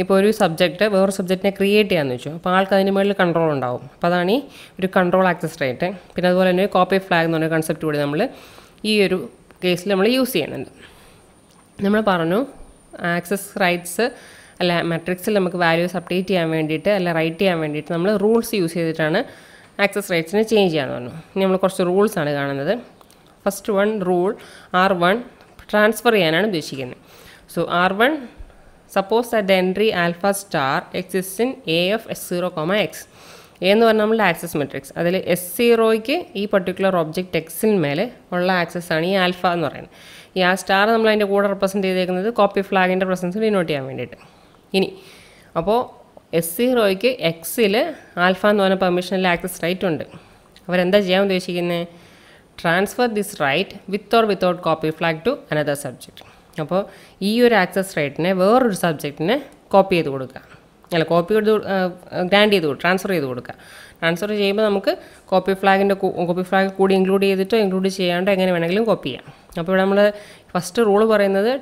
ഇപ്പോൾ ഒരു സബ്ജക്റ്റ് വേറൊരു സബ്ജക്റ്റിനെ ക്രിയേറ്റ് ചെയ്യാമെന്ന് വെച്ചു അപ്പോൾ ആൾക്ക് അതിന് മുകളിൽ കൺട്രോൾ ഉണ്ടാവും അപ്പോൾ അതാണ് ഈ ഒരു കൺട്രോൾ ആക്സസ് റൈറ്റ് പിന്നെ അതുപോലെ തന്നെ കോപ്പി ഫ്ലാഗ് എന്ന് പറഞ്ഞ കൺസെപ്റ്റ് കൂടി നമ്മൾ ഈ ഒരു കേസിൽ നമ്മൾ യൂസ് ചെയ്യുന്നുണ്ട് നമ്മൾ പറഞ്ഞു ആക്സസ് റൈറ്റ്സ് അല്ല മെട്രിക്സിൽ നമുക്ക് വാല്യൂസ് അപ്ഡേറ്റ് ചെയ്യാൻ വേണ്ടിയിട്ട് അല്ല റൈറ്റ് ചെയ്യാൻ വേണ്ടിയിട്ട് നമ്മൾ റൂൾസ് യൂസ് ചെയ്തിട്ടാണ് ആക്സസ് റൈറ്റ്സിനെ ചേഞ്ച് ചെയ്യാൻ പറഞ്ഞു ഇനി നമ്മൾ കുറച്ച് റൂൾസാണ് കാണുന്നത് first one rule R one transfer ചെയ്യാനാണ് ഉദ്ദേശിക്കുന്നത് so R one suppose that the entry alpha star exist in A F S zero comma X A എന്ന് പറഞ്ഞാൽ നമ്മളുടെ ആക്സസ് മെട്രിക്സ് അതിൽ എസ് സീറോയ്ക്ക് ഈ പർട്ടിക്കുലർ ഒബ്ജക്റ്റ് മേലെ ഉള്ള ആക്സസ് ആണ് ഈ ആൽഫ എന്ന് പറയുന്നത് ഈ ആ സ്റ്റാർ നമ്മൾ അതിൻ്റെ കൂടെ റെപ്രസെൻറ്റ് ചെയ്തേക്കുന്നത് കോപ്പി ഫ്ലാഗിൻ്റെ പ്രസൻസ് ഡിനോട്ട് ചെയ്യാൻ വേണ്ടിയിട്ട് ഇനി അപ്പോൾ എസ് സീറോയ്ക്ക് എക്സിൽ ആൽഫ എന്ന് പറഞ്ഞ പെർമിഷനിൽ ആക്സസ് റൈറ്റ് ഉണ്ട് അവരെന്താ ചെയ്യാൻ ഉദ്ദേശിക്കുന്നത് transfer this right with or without copy flag to another subject അപ്പോൾ ഈ ഒരു ആക്സസ് റൈറ്റിനെ വേറൊരു സബ്ജക്റ്റിന് കോപ്പി ചെയ്ത് കൊടുക്കുക അല്ല കോപ്പി ചെയ്ത് ഗ്രാൻഡ് ചെയ്ത് ട്രാൻസ്ഫർ ചെയ്ത് കൊടുക്കുക ട്രാൻസ്ഫർ ചെയ്യുമ്പോൾ നമുക്ക് കോപ്പി ഫ്ലാഗിൻ്റെ കോപ്പി ഫ്ലാഗ് കൂടി ഇൻക്ലൂഡ് ചെയ്തിട്ടോ ഇൻക്ലൂഡ് ചെയ്യാണ്ടോ എങ്ങനെ വേണമെങ്കിലും കോപ്പി ചെയ്യാം അപ്പോൾ ഇവിടെ നമ്മൾ ഫസ്റ്റ് റൂൾ പറയുന്നത്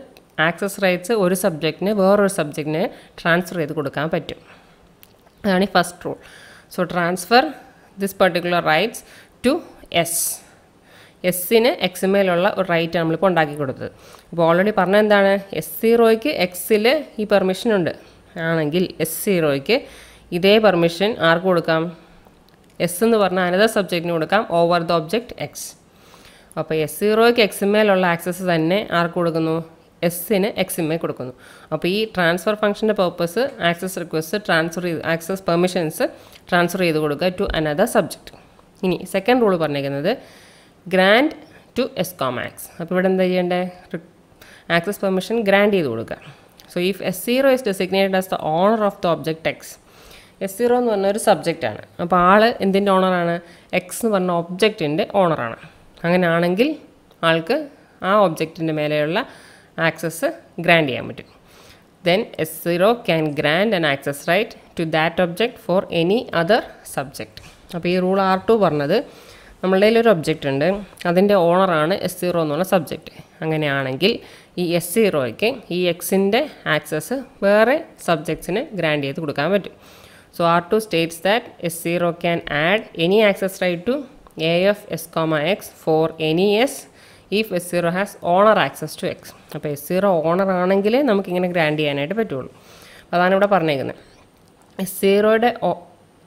ആക്സസ് റൈറ്റ്സ് ഒരു സബ്ജക്റ്റിന് വേറൊരു സബ്ജക്റ്റിന് ട്രാൻസ്ഫർ ചെയ്ത് കൊടുക്കാൻ പറ്റും അതാണ് ഈ first rule so transfer this particular rights to S എസ്സിന് എക്സ് മേലുള്ള ഒരു റൈറ്റ് നമ്മളിപ്പോൾ ഉണ്ടാക്കി കൊടുത്തത് അപ്പോൾ ഓൾറെഡി പറഞ്ഞ എന്താണ് എസ് സീറോയ്ക്ക് എക്സിൽ ഈ പെർമിഷൻ ഉണ്ട് ആണെങ്കിൽ എസ് സീറോയ്ക്ക് ഇതേ പെർമിഷൻ ആർക്ക് കൊടുക്കാം എസ് എന്ന് പറഞ്ഞാൽ അനദർ സബ്ജക്റ്റിന് കൊടുക്കാം ഓവർ ദ ഒബ്ജക്റ്റ് എക്സ് അപ്പോൾ എസ് സീറോയ്ക്ക് എക്സിമേലുള്ള ആക്സസ് തന്നെ ആർക്ക് കൊടുക്കുന്നു എസ്സിന് എക്സിമേ കൊടുക്കുന്നു അപ്പോൾ ഈ ട്രാൻസ്ഫർ ഫംഗ്ഷൻ്റെ പേർപ്പസ് ആക്സസ് റിക്വസ്റ്റ് ട്രാൻസ്ഫർ ചെയ്ത് ആക്സസ് പെർമിഷൻസ് ട്രാൻസ്ഫർ ചെയ്ത് കൊടുക്കുക ടു അനദർ സബ്ജക്റ്റ് ഇനി സെക്കൻഡ് റൂൾ പറഞ്ഞേക്കുന്നത് ഗ്രാൻഡ് ടു എസ്കോം ആക്സ് അപ്പോൾ ഇവിടെ എന്താ ചെയ്യേണ്ടേ ആക്സസ് പെർമിഷൻ ഗ്രാൻഡ് ചെയ്ത് കൊടുക്കുക so if S zero is designated as the owner of the object X S zero എന്ന് പറഞ്ഞ ഒരു ആണ് അപ്പോൾ ആൾ എന്തിൻ്റെ ഓണറാണ് എക്സ് എന്ന് പറഞ്ഞ ഒബ്ജക്റ്റിൻ്റെ ഓണറാണ് അങ്ങനെയാണെങ്കിൽ ആൾക്ക് ആ ഒബ്ജക്റ്റിൻ്റെ മേലെയുള്ള ആക്സസ് ഗ്രാൻഡ് ചെയ്യാൻ പറ്റും then S zero can grant an access right to that object for any other subject അപ്പോൾ ഈ റൂൾ ആർ ടു പറഞ്ഞത് നമ്മളുടെ ഒരു ഒബ്ജക്റ്റ് ഉണ്ട് അതിൻ്റെ ഓണറാണ് എസ് സീറോ എന്നുള്ള സബ്ജക്റ്റ് അങ്ങനെയാണെങ്കിൽ ഈ എസ് സീറോയ്ക്ക് ഈ എക്സിൻ്റെ ആക്സസ് വേറെ സബ്ജക്ട്സിന് ഗ്രാൻഡ് ചെയ്ത് കൊടുക്കാൻ പറ്റും so R two states that S zero can add any access right to A F S comma X for any S if S zero has owner access to X അപ്പോൾ S zero owner ആണെങ്കിലേ നമുക്കിങ്ങനെ grant ചെയ്യാനായിട്ട് പറ്റുള്ളൂ അതാണ് ഇവിടെ പറഞ്ഞേക്കുന്നത് S സീറോയുടെ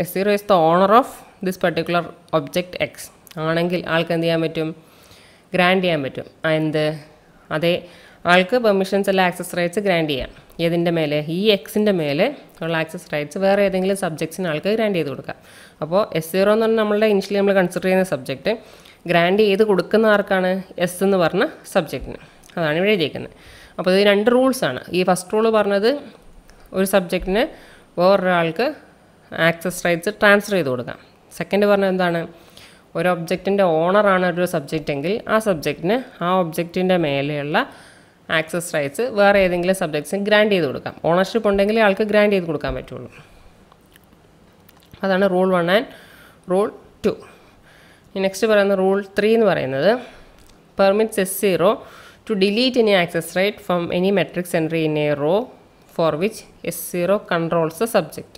S zero is the owner of this particular object X ആണെങ്കിൽ ആൾക്ക് എന്ത് ചെയ്യാൻ പറ്റും ഗ്രാൻഡ് ചെയ്യാൻ പറ്റും എന്ത് അതേ ആൾക്ക് പെർമിഷൻസ് അല്ല ആക്സസ് റൈറ്റ്സ് ഗ്രാൻഡ് ചെയ്യാം ഏതിൻ്റെ മേലെ ഈ എക്സിൻ്റെ മേലെ ഉള്ള ആക്സസ് റൈറ്റ്സ് വേറെ ഏതെങ്കിലും സബ്ജക്ട്സിന് ആൾക്ക് ഗ്രാൻഡ് ചെയ്ത് കൊടുക്കാം അപ്പോൾ എസ് സീറോ എന്ന് പറഞ്ഞാൽ നമ്മളുടെ ഇനിഷ്യലി നമ്മൾ കൺസിഡർ ചെയ്യുന്ന സബ്ജക്റ്റ് ഗ്രാൻഡ് ചെയ്ത് കൊടുക്കുന്ന ആർക്കാണ് എസ് എന്ന് പറഞ്ഞ സബ്ജക്റ്റിന് അതാണ് ഇവിടെ എഴുതിയിരിക്കുന്നത് അപ്പോൾ ഇത് രണ്ട് റൂൾസാണ് ഈ ഫസ്റ്റ് റൂൾ പറഞ്ഞത് ഒരു സബ്ജക്റ്റിന് വേറൊരാൾക്ക് ആക്സസ് റൈറ്റ്സ് ട്രാൻസ്ഫർ ചെയ്ത് കൊടുക്കാം സെക്കൻഡ് പറഞ്ഞത് എന്താണ് ഒരു ഒബ്ജക്റ്റിൻ്റെ ഓണറാണ് ഒരു സബ്ജക്റ്റ് എങ്കിൽ ആ സബ്ജക്റ്റിന് ആ ഒബ്ജക്റ്റിൻ്റെ മേലെയുള്ള ആക്സസ് റൈറ്റ്സ് വേറെ ഏതെങ്കിലും സബ്ജക്ട്സിന് ഗ്രാൻഡ് ചെയ്ത് കൊടുക്കാം ഓണർഷിപ്പ് ഉണ്ടെങ്കിൽ ആൾക്ക് ഗ്രാൻഡ് ചെയ്ത് കൊടുക്കാൻ പറ്റുള്ളൂ അതാണ് rule one and rule two next പറയുന്ന റൂൾ ത്രീ എന്ന് പറയുന്നത് permits S zero to delete any access right from any matrix entry in a row for which S zero controls the subject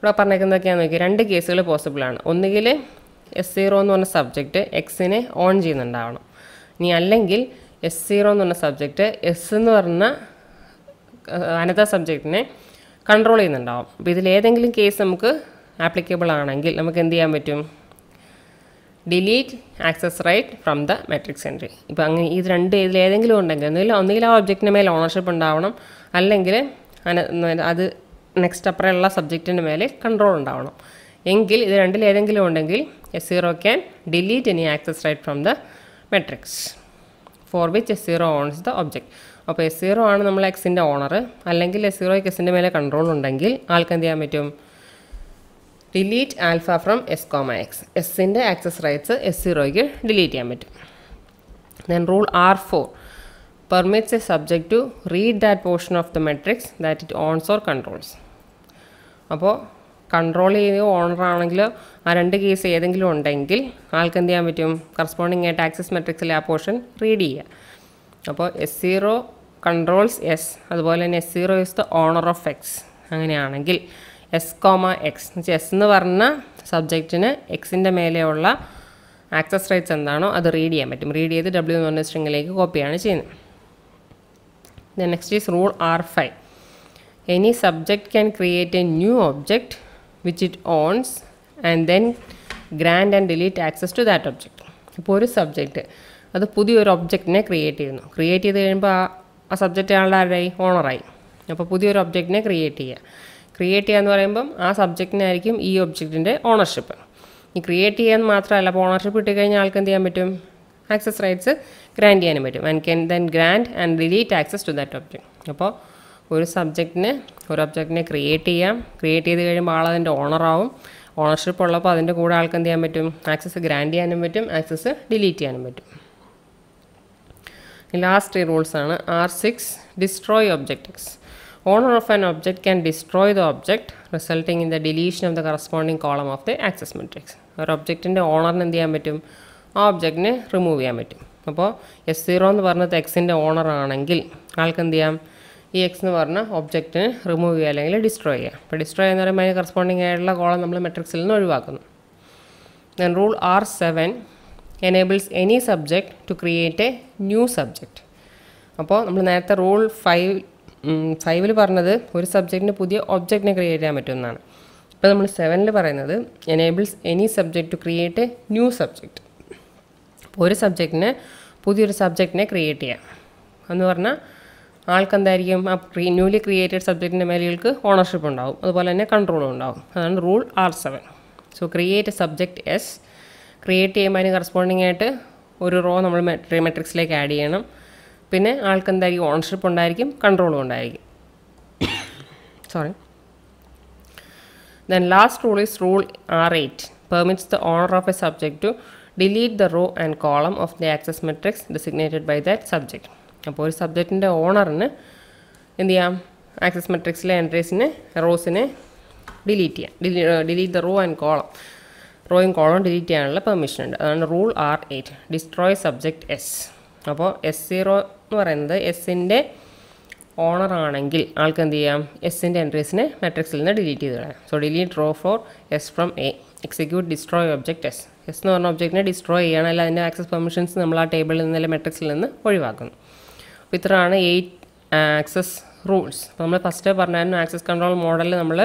ഇവിടെ പറഞ്ഞേക്കുന്നതൊക്കെയാണെന്ന് നോക്കി രണ്ട് കേസുകൾ പോസിബിളാണ് ഒന്നുകിൽ എസ് സീറോ എന്ന് പറഞ്ഞ സബ്ജക്റ്റ് എക്സിനെ ഓൺ ചെയ്യുന്നുണ്ടാവണം ഇനി അല്ലെങ്കിൽ എസ് സീറോ എന്ന് പറഞ്ഞ സബ്ജക്റ്റ് എസ് എന്ന് പറഞ്ഞ അനത സബ്ജക്റ്റിനെ കൺട്രോൾ ചെയ്യുന്നുണ്ടാവും അപ്പോൾ ഇതിലേതെങ്കിലും കേസ് നമുക്ക് ആപ്ലിക്കബിൾ ആണെങ്കിൽ നമുക്ക് എന്ത് ചെയ്യാൻ പറ്റും delete access right from the matrix entry ഇപ്പോൾ അങ്ങനെ ഇത് രണ്ട് ഇതിൽ ഏതെങ്കിലും ഉണ്ടെങ്കിൽ ഒന്നുകിൽ ഒന്നുകിൽ ആ ഒബ്ജക്റ്റിന് മേലെ ഓണർഷിപ്പ് ഉണ്ടാവണം അല്ലെങ്കിൽ അത് നെക്സ്റ്റ് അപ്പുറമുള്ള സബ്ജക്റ്റിൻ്റെ മേലെ കൺട്രോൾ ഉണ്ടാവണം എങ്കിൽ ഇത് രണ്ടിൽ ഏതെങ്കിലും ഉണ്ടെങ്കിൽ S0 can delete any access right from the matrix for which S0 owns the object. അപ്പോൾ എസ് സീറോ ആണ് നമ്മൾ എക്സിൻ്റെ ഓണർ അല്ലെങ്കിൽ എസ് സീറോയ്ക്ക് എക്സിൻ്റെ മേലെ കൺട്രോൾ ഉണ്ടെങ്കിൽ ആൾക്ക് എന്ത് ചെയ്യാൻ പറ്റും delete alpha from S comma X എസിൻ്റെ ആക്സസ് റൈറ്റ്സ് എസ് സീറോയ്ക്ക് ഡിലീറ്റ് ചെയ്യാൻ പറ്റും then rule R four permits a subject to read that portion of the matrix that it owns or controls അപ്പോൾ കൺട്രോൾ ഓണർ ഓണറാണെങ്കിൽ ആ രണ്ട് case ഏതെങ്കിലും ഉണ്ടെങ്കിൽ ആൾക്ക് എന്ത് ചെയ്യാൻ പറ്റും കറസ്പോണ്ടിങ് ആയിട്ട് ആക്സസ് മെട്രിക്സിലെ ആ പോർഷൻ റീഡ് ചെയ്യുക അപ്പോൾ എസ് സീറോ കൺട്രോൾസ് എസ് അതുപോലെ തന്നെ S zero is the owner of X അങ്ങനെയാണെങ്കിൽ എസ് കോമ എക്സ് എന്ന് വെച്ചാൽ എസ് എന്ന് പറഞ്ഞ സബ്ജക്റ്റിന് എക്സിൻ്റെ മേലെയുള്ള ആക്സസ് റൈറ്റ്സ് എന്താണോ അത് റീഡ് ചെയ്യാൻ പറ്റും റീഡ് ചെയ്ത് ഡബ്ല്യു എന്ന് പറഞ്ഞ സ്ട്രിങ്ങിലേക്ക് കോപ്പിയാണ് ചെയ്യുന്നത് the next is rule R five any subject can create a new object which it owns and then grant and delete access to that object ഇപ്പോൾ ഒരു സബ്ജക്റ്റ് അത് പുതിയൊരു ഒബ്ജക്റ്റിനെ ക്രിയേറ്റ് ചെയ്യുന്നു ക്രിയേറ്റ് ചെയ്ത് കഴിയുമ്പോൾ ആ ആ സബ്ജക്റ്റ് ആളുടെ ആരായി ഓണറായി അപ്പോൾ പുതിയൊരു ഒബ്ജക്റ്റിനെ ക്രിയേറ്റ് ചെയ്യുക ക്രിയേറ്റ് ചെയ്യുക എന്ന് പറയുമ്പം ആ സബ്ജക്റ്റിനായിരിക്കും ഈ ഒബ്ജക്റ്റിൻ്റെ ഓണർഷിപ്പ് ഈ ക്രിയേറ്റ് ചെയ്യാൻ മാത്രമല്ല അപ്പോൾ ഓണർഷിപ്പ് കിട്ടിക്കഴിഞ്ഞാൽ ആൾക്ക് എന്ത് ചെയ്യാൻ പറ്റും ആക്സസ് റൈറ്റ്സ് ഗ്രാൻഡ് ചെയ്യാനും പറ്റും and can then grant and delete access to that object അപ്പോൾ ഒരു സബ്ജക്റ്റിന് ഒരു ഒബ്ജക്റ്റിനെ ക്രിയേറ്റ് ചെയ്യാം ക്രിയേറ്റ് ചെയ്ത് കഴിയുമ്പോൾ അതിൻ്റെ ഓണറാവും ഓണർഷിപ്പ് ഉള്ളപ്പോൾ അതിൻ്റെ കൂടെ ആൾക്ക് എന്ത് ചെയ്യാൻ പറ്റും ആക്സസ് ഗ്രാൻഡ് ചെയ്യാനും പറ്റും ആക്സസ് ഡിലീറ്റ് ചെയ്യാനും പറ്റും ലാസ്റ്റ് റൂൾസ് ആണ് R six destroy objects owner of an object can destroy the object resulting in the deletion of the corresponding column of the access matrix ഒരു ഒബ്ജക്റ്റിൻ്റെ ഓണറിന് എന്ത് ചെയ്യാൻ പറ്റും ആ ഒബ്ജക്റ്റിനെ റിമൂവ് ചെയ്യാൻ പറ്റും അപ്പോൾ എസ് സീറോ എന്ന് പറഞ്ഞത് എക്സിൻ്റെ ഓണർ ആണെങ്കിൽ ആൾക്ക് എന്ത് ചെയ്യാം ഈ e എക്സ് എന്ന് പറഞ്ഞ ഒബ്ജക്റ്റിന് റിമൂവ് ചെയ്യുക അല്ലെങ്കിൽ ഡിസ്ട്രോയ് ചെയ്യുക അപ്പോൾ ഡിസ്ട്രോയ് എന്ന് പറയുമ്പോൾ അതിന് കറസ്പോണ്ടിങ് ആയിട്ടുള്ള കോളം നമ്മൾ മെട്രിക്സിൽ നിന്ന് ഒഴിവാക്കുന്നു then rule R seven enables any subject to create a new subject അപ്പോൾ നമ്മൾ നേരത്തെ റൂൾ ഫൈവ് ഫൈവിൽ പറഞ്ഞത് ഒരു സബ്ജക്റ്റിന് പുതിയ ഒബ്ജക്റ്റിനെ ക്രിയേറ്റ് ചെയ്യാൻ പറ്റുമെന്നാണ് ഇപ്പോൾ നമ്മൾ സെവനിൽ പറയുന്നത് enables any subject to create a new subject അപ്പോൾ ഒരു സബ്ജക്റ്റിന് പുതിയൊരു സബ്ജക്റ്റിനെ ക്രിയേറ്റ് ചെയ്യാം എന്ന് പറഞ്ഞാൽ ആൾക്കെന്തായിരിക്കും ആ ക്രീ ന്യൂലി ക്രിയേറ്റഡ് സബ്ജക്റ്റിൻ്റെ മേലുകൾക്ക് ഓണർഷിപ്പ് ഉണ്ടാവും അതുപോലെ തന്നെ കൺട്രോളും ഉണ്ടാവും അതാണ് rule R seven so create subject S create ചെയ്യുമ്പോൾ അതിന് കറസ്പോണ്ടിങ് ആയിട്ട് ഒരു റോ നമ്മൾ മെട്രി മെട്രിക്സിലേക്ക് ആഡ് ചെയ്യണം പിന്നെ ആൾക്കെന്തായിരിക്കും ഓണർഷിപ്പ് ഉണ്ടായിരിക്കും കൺട്രോളും ഉണ്ടായിരിക്കും sorry then last rule is rule R eight permits the owner of a subject to delete the row and column of the access matrix designated by that subject അപ്പോൾ ഒരു സബ്ജക്റ്റിൻ്റെ ഓണറിന് എന്ത് ചെയ്യാം ആക്സസ് മെട്രിക്സിലെ എൻട്രീസിനെ റോസിനെ ഡിലീറ്റ് ചെയ്യാം ഡിലീ delete the row and column റോയും column delete ചെയ്യാനുള്ള permission ഉണ്ട് അതാണ് rule R eight destroy subject S അപ്പോൾ എസ് സീറോ എന്ന് പറയുന്നത് എസിൻ്റെ ഓണർ ആണെങ്കിൽ ആൾക്ക് എന്ത് ചെയ്യാം എസിൻ്റെ എൻട്രീസിനെ മെട്രിക്സിൽ നിന്ന് ഡിലീറ്റ് ചെയ്ത് കളയാം so delete row for S from A execute destroy object S S എന്ന് പറഞ്ഞ ഒബ്ജക്റ്റിനെ ഡിസ്ട്രോയ് ചെയ്യണം അല്ല അതിൻ്റെ ആക്സസ് പെർമിഷൻസ് നമ്മൾ ആ ടേബിളിൽ നിന്ന് അല്ലെങ്കിൽ മെട്രിക്സിൽ നിന്ന് ഒഴിവാക്കുന്നു അപ്പോൾ ഇത്രയാണ് എയ്റ്റ് ആക്സസ് റൂൾസ് അപ്പോൾ നമ്മൾ ഫസ്റ്റ് പറഞ്ഞായിരുന്നു ആക്സസ് കൺട്രോൾ മോഡലിൽ നമ്മൾ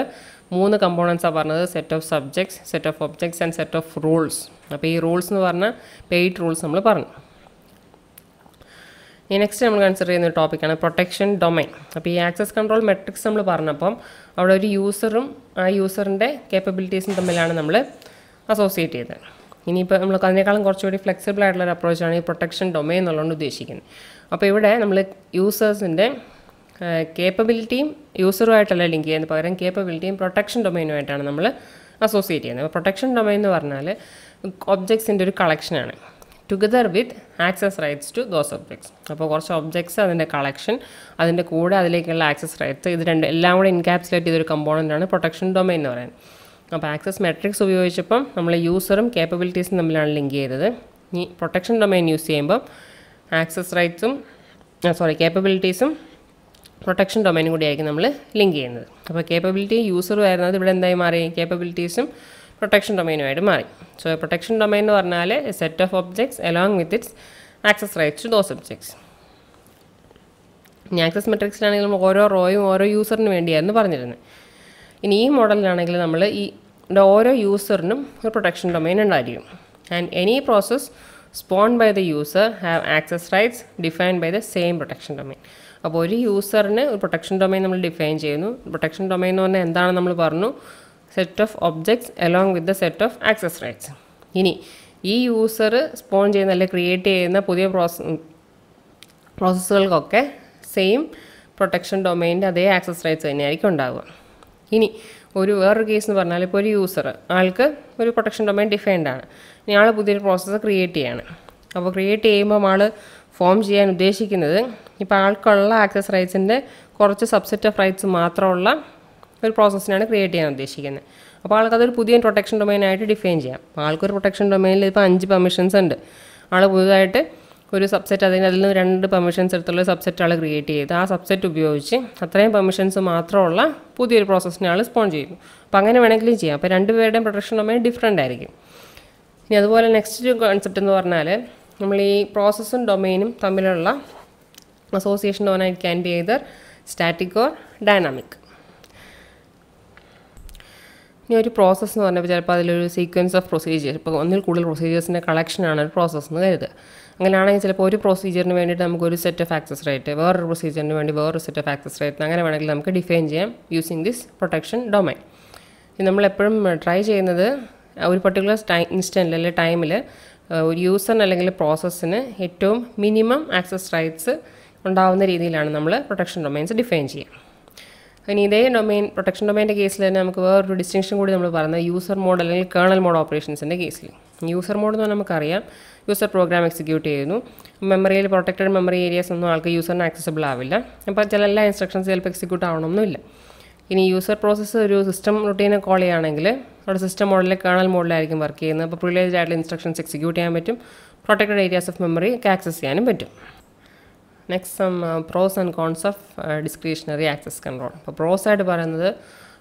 മൂന്ന് കമ്പോണൻസാണ് പറഞ്ഞത് set of subjects set of objects and set of rules അപ്പോൾ ഈ റൂൾസ് എന്ന് പറഞ്ഞാൽ പെയ്ഡ് റൂൾസ് നമ്മൾ പറഞ്ഞു ഈ നെക്സ്റ്റ് നമ്മൾ കൺസിഡർ ചെയ്യുന്ന ടോപ്പിക്കാണ് പ്രൊട്ടക്ഷൻ ഡൊമൈൻ അപ്പോൾ ഈ ആക്സസ് കൺട്രോൾ മെട്രിക്സ് നമ്മൾ പറഞ്ഞപ്പം അവിടെ ഒരു യൂസറും ആ യൂസറിൻ്റെ കേപ്പബിലിറ്റീസും തമ്മിലാണ് നമ്മൾ അസോസിയേറ്റ് ചെയ്തത് ഇനിയിപ്പോൾ നമ്മൾ അതിനേക്കാളും കുറച്ചുകൂടി ഫ്ലെക്സിബിൾ ആയിട്ടുള്ള ഒരു അപ്രോച്ചാണ് ഈ പ്രൊട്ടക്ഷൻ ഡൊമൈൻ എന്നുള്ളതുകൊണ്ട് ഉദ്ദേശിക്കുന്നത് അപ്പോൾ ഇവിടെ നമ്മൾ യൂസേഴ്സിൻ്റെ കേപ്പബിലിറ്റിയും യൂസറുമായിട്ടല്ല ലിങ്ക് ചെയ്യുന്നത് പകരം കേപ്പബിലിറ്റിയും പ്രൊട്ടക്ഷൻ ഡൊമൈനുമായിട്ടാണ് നമ്മൾ അസോസിയേറ്റ് ചെയ്യുന്നത് അപ്പോൾ പ്രൊട്ടക്ഷൻ ഡൊമൈൻ എന്ന് പറഞ്ഞാൽ ഒബ്ജക്ട്സിൻ്റെ ഒരു കളക്ഷനാണ് together with access rights to those objects അപ്പോൾ കുറച്ച് ഒബ്ജക്ട്സ് അതിൻ്റെ കളക്ഷൻ അതിൻ്റെ കൂടെ അതിലേക്കുള്ള ആക്സസ് റൈറ്റ്സ് ഇത് രണ്ട് എല്ലാം കൂടെ ഇൻകാപ്സുലേറ്റ് ചെയ്തൊരു കമ്പോണൻ്റാണ് പ്രൊട്ടക്ഷൻ ഡൊമൈൻ എന്ന് പറയുന്നത് അപ്പോൾ ആക്സസ് മെട്രിക്സ് ഉപയോഗിച്ചപ്പം നമ്മൾ യൂസറും കേപ്പബിലിറ്റീസും തമ്മിലാണ് ലിങ്ക് ചെയ്തത് ഇനി പ്രൊട്ടക്ഷൻ ഡൊമൈൻ യൂസ് ചെയ്യുമ്പോൾ ആക്സസ് റൈറ്റ്സും സോറി കേപ്പബിലിറ്റീസും പ്രൊട്ടക്ഷൻ ഡൊമൈനും ആയിരിക്കും നമ്മൾ ലിങ്ക് ചെയ്യുന്നത് അപ്പോൾ കേപ്പബിലിറ്റി യൂസറും ആയിരുന്നത് ഇവിടെ എന്തായി മാറി കേപ്പബിലിറ്റീസും പ്രൊട്ടക്ഷൻ ഡൊമൈനുമായിട്ട് മാറി സോ പ്രൊട്ടക്ഷൻ ഡൊമൈൻ എന്ന് പറഞ്ഞാൽ set of objects along with its access rights to those objects ഇനി ആക്സസ് മെട്രിക്സിലാണെങ്കിലും ഓരോ റോയും ഓരോ യൂസറിന് വേണ്ടിയായിരുന്നു പറഞ്ഞിരുന്നത് ഇനി ഈ മോഡലിലാണെങ്കിൽ നമ്മൾ ഈ ഓരോ യൂസറിനും ഒരു പ്രൊട്ടക്ഷൻ ഡൊമൈൻ ഉണ്ടായിരിക്കും and any process spawn by the user have access rights defined by the same protection domain അപ്പോൾ ഒരു യൂസറിന് ഒരു പ്രൊട്ടക്ഷൻ ഡൊമൈൻ നമ്മൾ ഡിഫൈൻ ചെയ്യുന്നു പ്രൊട്ടക്ഷൻ ഡൊമൈൻ എന്ന് പറഞ്ഞാൽ എന്താണെന്ന് നമ്മൾ പറഞ്ഞു set of objects along with the set of access rights ഇനി ഈ യൂസർ സ്പോൺ ചെയ്യുന്ന അല്ലെങ്കിൽ ക്രിയേറ്റ് ചെയ്യുന്ന പുതിയ പ്രോസസ് പ്രോസസ്സുകൾക്കൊക്കെ സെയിം പ്രൊട്ടക്ഷൻ ഡൊമൈൻ്റെ അതേ ആക്സസ് റൈറ്റ്സ് തന്നെയായിരിക്കും ഉണ്ടാവുക ഇനി ഒരു വേറൊരു കേസ് എന്ന് പറഞ്ഞാൽ ഇപ്പോൾ ഒരു യൂസർ ആൾക്ക് ഒരു പ്രൊട്ടക്ഷൻ ഡൊമൈൻ ഡിഫൈൻഡ് ആണ് ഇനി ആൾ പുതിയൊരു പ്രോസസ്സ് ക്രിയേറ്റ് ചെയ്യാണ് അപ്പോൾ ക്രിയേറ്റ് ചെയ്യുമ്പോൾ ആൾ ഫോം ചെയ്യാൻ ഉദ്ദേശിക്കുന്നത് ഇപ്പോൾ ആൾക്കുള്ള ആക്സസ് റൈറ്റ്സിൻ്റെ കുറച്ച് സബ്സെറ്റ് ഓഫ് റൈറ്റ്സ് മാത്രമുള്ള ഒരു പ്രോസസ്സിനാണ് ക്രിയേറ്റ് ചെയ്യാൻ ഉദ്ദേശിക്കുന്നത് അപ്പോൾ ആൾക്കതൊരു പുതിയ പ്രൊട്ടക്ഷൻ ഡൊമൈനായിട്ട് ഡിഫൈൻ ചെയ്യാം ആൾക്കൊരു പ്രൊട്ടക്ഷൻ ഡൊമൈനിൽ ഇപ്പോൾ അഞ്ച് പെർമിഷൻസ് ഉണ്ട് ആൾ പുതുതായിട്ട് ഒരു സബ്സെറ്റ് അതിൽ നിന്ന് രണ്ട് പെർമിഷൻസ് എടുത്തുള്ള സബ്സെറ്റ് ആൾ ക്രിയേറ്റ് ചെയ്ത് ആ സബ്സെറ്റ് ഉപയോഗിച്ച് അത്രയും പെർമിഷൻസ് മാത്രമുള്ള പുതിയൊരു പ്രോസസ്സിനെ ആൾ സ്പോൺ ചെയ്യും അപ്പോൾ അങ്ങനെ വേണമെങ്കിലും ചെയ്യാം അപ്പോൾ രണ്ടുപേരുടെയും പ്രൊട്ടക്ഷൻ ഡൊമൈൻ ഡിഫറെൻ്റ് ആയിരിക്കും ഇനി അതുപോലെ നെക്സ്റ്റ് കോൺസെപ്റ്റ് എന്ന് പറഞ്ഞാൽ നമ്മൾ ഈ പ്രോസസ്സും ഡൊമൈനും തമ്മിലുള്ള association domain can be either static or dynamic ഇനി ഒരു പ്രോസസ്സ് എന്ന് പറഞ്ഞപ്പോൾ ചിലപ്പോൾ അതിലൊരു സീക്വൻസ് ഓഫ് പ്രൊസീജിയർ ഇപ്പോൾ ഒന്നിൽ കൂടുതൽ പ്രൊസീജിയേഴ്സിൻ്റെ കളക്ഷനാണ് ഒരു പ്രോസസ്സ് എന്ന് കരുതുക അങ്ങനെയാണെങ്കിൽ ചിലപ്പോൾ ഒരു പ്രൊസീജിയറിന് വേണ്ടിയിട്ട് നമുക്ക് ഒരു സെറ്റ് ഓഫ് ആക്സസ് റേറ്റ് വേറൊരു പ്രൊസീജിയറിന് വേണ്ടി വേറൊരു സെറ്റ് ഓഫ് ആക്സസ് റേറ്റ് അങ്ങനെ വേണമെങ്കിൽ നമുക്ക് ഡിഫൈൻ ചെയ്യാം യൂസിങ് ദിസ് പ്രൊട്ടക്ഷൻ ഡൊമൈൻ നമ്മളെപ്പോഴും ട്രൈ ചെയ്യുന്നത് ഒരു പർട്ടിക്കുലർ ടൈം ഇൻസ്റ്റൻ്റിൽ അല്ലെങ്കിൽ ടൈമിൽ ഒരു യൂസറിന് അല്ലെങ്കിൽ പ്രോസസ്സിന് ഏറ്റവും മിനിമം ആക്സസ് റൈറ്റ്സ് ഉണ്ടാവുന്ന രീതിയിലാണ് നമ്മൾ പ്രൊട്ടക്ഷൻ ഡൊമൈൻസ് ഡിഫൈൻ ചെയ്യുക ഇനി ഇതേ ഡൊമൈൻ പ്രൊട്ടക്ഷൻ ഡൊമൈൻ്റെ കേസിൽ തന്നെ നമുക്ക് വേറൊരു ഡിസ്റ്റിങ്ഷൻ കൂടി നമ്മൾ പറയുന്നത് യൂസർ മോഡ് അല്ലെങ്കിൽ കേണൽ മോഡ് ഓപ്പറേഷൻസിൻ്റെ കേസിൽ യൂസർ മോഡ് എന്ന് പറഞ്ഞാൽ നമുക്കറിയാം യൂസർ പ്രോഗ്രാം എക്സിക്യൂട്ട് ചെയ്യുന്നു മെമ്മറിയിൽ പ്രൊട്ടക്റ്റഡ് മെമ്മറി ഏരിയാസ് ഒന്നും ആൾക്ക് യൂസറിന് ആക്സസിബിൾ ആവില്ല അപ്പോൾ ചില എല്ലാ ഇൻസ്ട്രക്ഷൻസ് ചിലപ്പോൾ എക്സിക്യൂട്ട് ആവണമെന്നില്ല ഇനി യൂസർ പ്രോസസ്സ് ഒരു സിസ്റ്റം റുട്ടീനെ കോൾ ചെയ്യുകയാണെങ്കിൽ അവിടെ സിസ്റ്റം മോഡലിൽ കേണൽ മോഡലായിരിക്കും വർക്ക് ചെയ്യുന്നത് അപ്പോൾ പ്രിവിലേജ് ആയിട്ടുള്ള ഇൻസ്ട്രക്ഷൻസ് എക്സിക്യൂട്ട് ചെയ്യാൻ പറ്റും protected areas of memory access ചെയ്യാനും പറ്റും next some pros and cons of discretionary access control അപ്പോൾ പ്രോസ് ആയിട്ട് പറയുന്നത്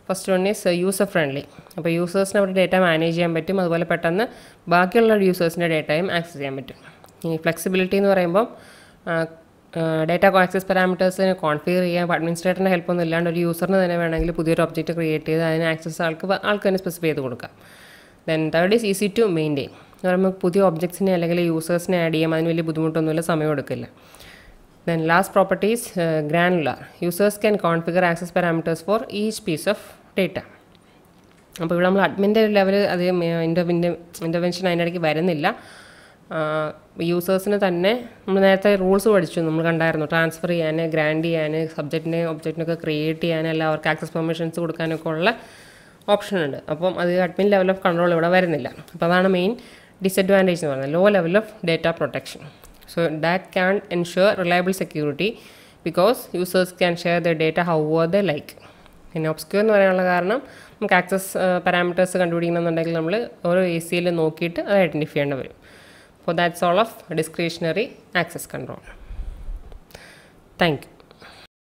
first one is user friendly അപ്പോൾ യൂസേഴ്സിന് അവരുടെ ഡേറ്റ മാനേജ് ചെയ്യാൻ പറ്റും അതുപോലെ പെട്ടെന്ന് ബാക്കിയുള്ള യൂസേഴ്സിൻ്റെ ഡേറ്റയും ആക്സസ് ചെയ്യാൻ പറ്റും ഈ ഫ്ലെക്സിബിലിറ്റി എന്ന് പറയുമ്പോൾ ഡേറ്റ ആക്സസ് പാരാമീറ്റേഴ്സിന് കോൺഫിഗർ ചെയ്യാൻ അഡ്മിനിസ്ട്രേറ്ററിൻ്റെ ഹെൽപ്പൊന്നും ഇല്ലാണ്ട് ഒരു യൂസറിന് തന്നെ വേണമെങ്കിൽ പുതിയൊരു ഒബ്ജക്റ്റ് ക്രിയേറ്റ് ചെയ്ത് അതിന് ആക്സസ് ആൾക്ക് ആൾക്ക് തന്നെ സ്പെസിഫൈ ചെയ്ത് കൊടുക്കാം then third is easy to maintain എന്ന് പറയുമ്പോൾ പുതിയ ഒബ്ജക്ട്സിനെ അല്ലെങ്കിൽ യൂസേഴ്സിനെ ആഡ് ചെയ്യാം അതിന് വലിയ ബുദ്ധിമുട്ടൊന്നുമില്ല സമയം എടുക്കില്ല Then last property is uh, granular. Users can configure access parameters for each piece of data. അപ്പോൾ ഇവിടെ നമ്മൾ അഡ്മിൻ്റെ ലെവൽ അത് ഇൻ്റർവിൻ്റെ ഇൻ്റർവെൻഷൻ അതിനിടയ്ക്ക് വരുന്നില്ല യൂസേഴ്സിന് തന്നെ നമ്മൾ നേരത്തെ റൂൾസ് പഠിച്ചു നമ്മൾ കണ്ടായിരുന്നു ട്രാൻസ്ഫർ ചെയ്യാൻ ഗ്രാൻഡ് ചെയ്യാൻ സബ്ജക്റ്റിനെ ഒബ്ജക്റ്റിനൊക്കെ ക്രിയേറ്റ് ചെയ്യാൻ എല്ലാവർക്കും ആക്സസ് പെർമിഷൻസ് കൊടുക്കാനൊക്കെ ഉള്ള ഓപ്ഷൻ ഉണ്ട് അപ്പം അത് അഡ്മിൻ ലെവൽ ഓഫ് കൺട്രോൾ ഇവിടെ വരുന്നില്ല അപ്പോൾ അതാണ് മെയിൻ ഡിസഡ്വാൻറ്റേജ് എന്ന് പറയുന്നത് low level of data protection So that can ensure reliable security because users can share their data however they like. പിന്നെ ഒബ്സ്ക്യൂർ എന്ന് പറയാനുള്ള കാരണം നമുക്ക് ആക്സസ് പാരാമീറ്റേഴ്സ് കണ്ടുപിടിക്കണമെന്നുണ്ടെങ്കിൽ നമ്മൾ ഓരോ എ സിയിൽ നോക്കിയിട്ട് അത് ഐഡൻറ്റിഫൈ ചെയ്യേണ്ടി വരും അപ്പോൾ that's all of discretionary access control thank U